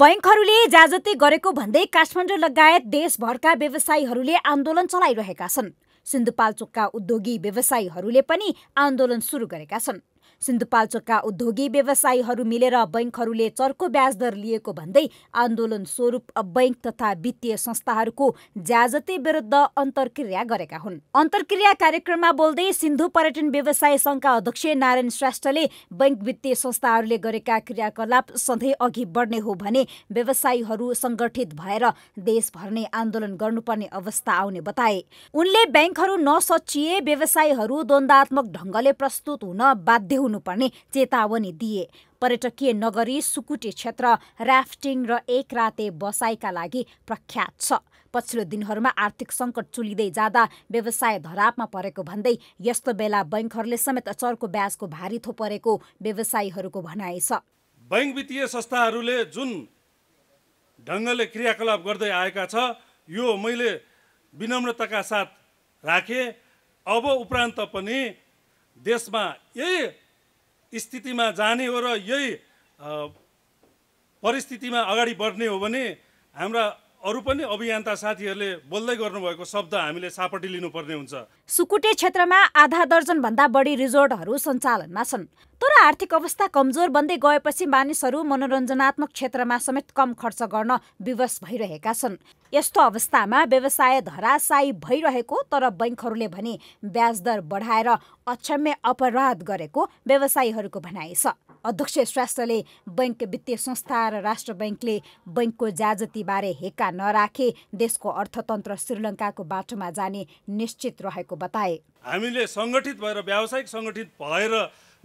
बैङ्कहरूले इजाजती गरेको भन्दै काठमाडौँ लगायत देशभरका व्यवसायीहरूले आन्दोलन चलाइरहेका छन् सिन्धुपाल्चोकका उद्योगी व्यवसायीहरूले पनि आन्दोलन सुरु गरेका छन् सिन्धुपाल्चोकका उद्योगी व्यवसायीहरू मिलेर बैङ्कहरूले चर्को ब्याज दर लिएको भन्दै आन्दोलन स्वरूप बैङ्क तथा वित्तीय संस्थाहरूको ज्याजती विरुद्ध अन्तर्क्रिया गरेका हुन् अन्तर्क्रिया कार्यक्रममा बोल्दै सिन्धु पर्यटन व्यवसाय संघका अध्यक्ष नारायण श्रेष्ठले बैङ्क वित्तीय संस्थाहरूले गरेका क्रियाकलाप सधैँ अघि बढ्ने हो भने व्यवसायीहरू सङ्गठित भएर देशभर नै आन्दोलन गर्नुपर्ने अवस्था आउने बताए उनले ब्याङ्कहरू नसचिए व्यवसायीहरू द्वन्दात्मक ढङ्गले प्रस्तुत हुन बाध्य हुनुपर्ने चेतावनी दिए पर्यटकीय नगरी सुकुटे क्षेत्र राफ्टिङ र एक राते बसाइका लागि प्रख्यात छ पछिल्लो दिनहरूमा आर्थिक सङ्कट चुलिँदै जाँदा व्यवसाय धरापमा परेको भन्दै यस्तो बेला बैङ्कहरूले समेत चर्को ब्याजको भारी थोपरेको व्यवसायीहरूको भनाइ छ बैङ्क वित्तीय संस्थाहरूले जुन ढङ्गले क्रियाकलाप गर्दै आएका छ यो मैले विनम्रताका साथ राखेँ अब उपरान्त पनि देशमा यही स्थितिमा जाने हो र यही परिस्थितिमा अगाडि बढ्ने हो भने हाम्रा अरू पनि अभियन्ता साथीहरूले बोल्दै गर्नुभएको शब्द हामीले सापटी लिनुपर्ने हुन्छ सुकुटे क्षेत्रमा आधा दर्जनभन्दा बढी रिजोर्टहरू सञ्चालनमा छन् तर आर्थिक अवस्था कमजोर बन्दै गएपछि मानिसहरू मनोरञ्जनात्मक क्षेत्रमा समेत कम खर्च गर्न विवश भइरहेका छन् यस्तो अवस्थामा व्यवसाय धराशायी भइरहेको तर बैङ्कहरूले भने ब्याज दर बढाएर अक्षम्य अपराध गरेको व्यवसायीहरूको भनाइ छ अध्यक्ष श्रेष्ठले बैङ्क वित्तीय संस्था र राष्ट्र बैङ्कले बैङ्कको बारे हेक्का नराखे देशको अर्थतन्त्र श्रीलङ्काको बाटोमा जाने निश्चित रहेको बताए हामीले सङ्गठित भएर व्यावसायिक सङ्गठित भएर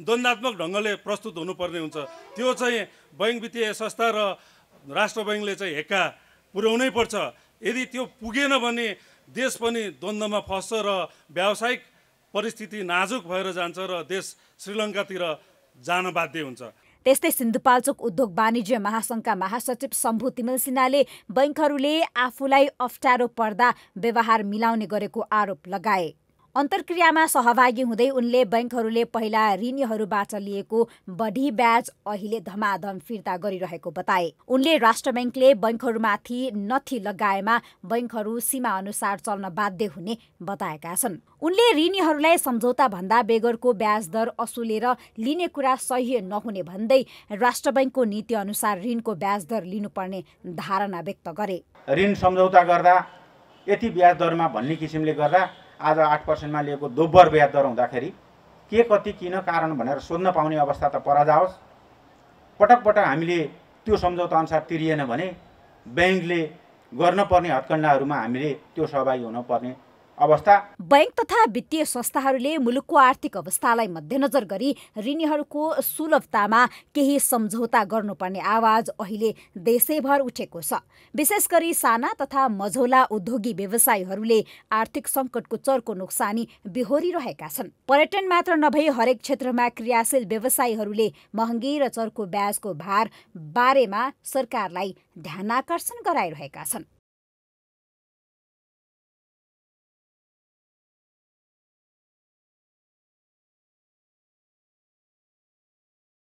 द्वन्दात्मक ढङ्गले प्रस्तुत हुनुपर्ने हुन्छ त्यो चाहिँ बैङ्क वित्तीय संस्था र राष्ट्र बैङ्कले चाहिँ हेक्का पुर्याउनै पर्छ यदि त्यो पुगेन भने देश पनि द्वन्द्वमा फस्छ र व्यावसायिक परिस्थिति नाजुक भएर जान्छ र देश श्रीलङ्कातिर जान बाध्य हुन्छ त्यस्तै सिन्धुपाल्चोक उद्योग वाणिज्य महासङ्घका महासचिव शम्भु तिमल सिन्हाले बैङ्कहरूले आफूलाई अप्ठ्यारो पर्दा व्यवहार मिलाउने गरेको आरोप लगाए अन्तर्क्रियामा सहभागी हुँदै उनले बैङ्कहरूले पहिला ऋणीहरूबाट लिएको बढी ब्याज अहिले धमाधम फिर्ता गरिरहेको बताए उनले राष्ट्र ब्याङ्कले बैङ्कहरूमाथि नथी लगाएमा बैङ्कहरू सीमा अनुसार चल्न बाध्य हुने बताएका छन् उनले ऋणीहरूलाई सम्झौताभन्दा बेगरको ब्याज दर असुलेर लिने कुरा सही नहुने भन्दै राष्ट्र ब्याङ्कको नीति अनुसार ऋणको ब्याज दर लिनुपर्ने धारणा व्यक्त गरे ऋण सम्झौता गर्दा यति ब्याज दरमा भन्ने किसिमले गर्दा आज आठ पर्सेन्टमा लिएको दोब्बर ब्याज दर हुँदाखेरि के कति किन कारण भनेर सोध्न पाउने अवस्था त पर जाओस् पटक पटक हामीले त्यो अनुसार तिरिएन भने ब्याङ्कले गर्नपर्ने हत्कण्डाहरूमा हामीले त्यो सहभागी हुनपर्ने अवस्था बैंक तथा वित्तीय संस्थाहरूले मुलुकको आर्थिक अवस्थालाई मध्यनजर गरी ऋणीहरूको सुलभतामा केही सम्झौता गर्नुपर्ने आवाज अहिले देशैभर उठेको छ विशेष गरी साना तथा मझौला उद्योगी व्यवसायीहरूले आर्थिक सङ्कटको चर्को नोक्सानी बिहोरिरहेका छन् पर्यटन मात्र नभई हरेक क्षेत्रमा क्रियाशील व्यवसायीहरूले महँगी र चर्को ब्याजको भार बारेमा सरकारलाई ध्यानाकर्षण गराइरहेका छन्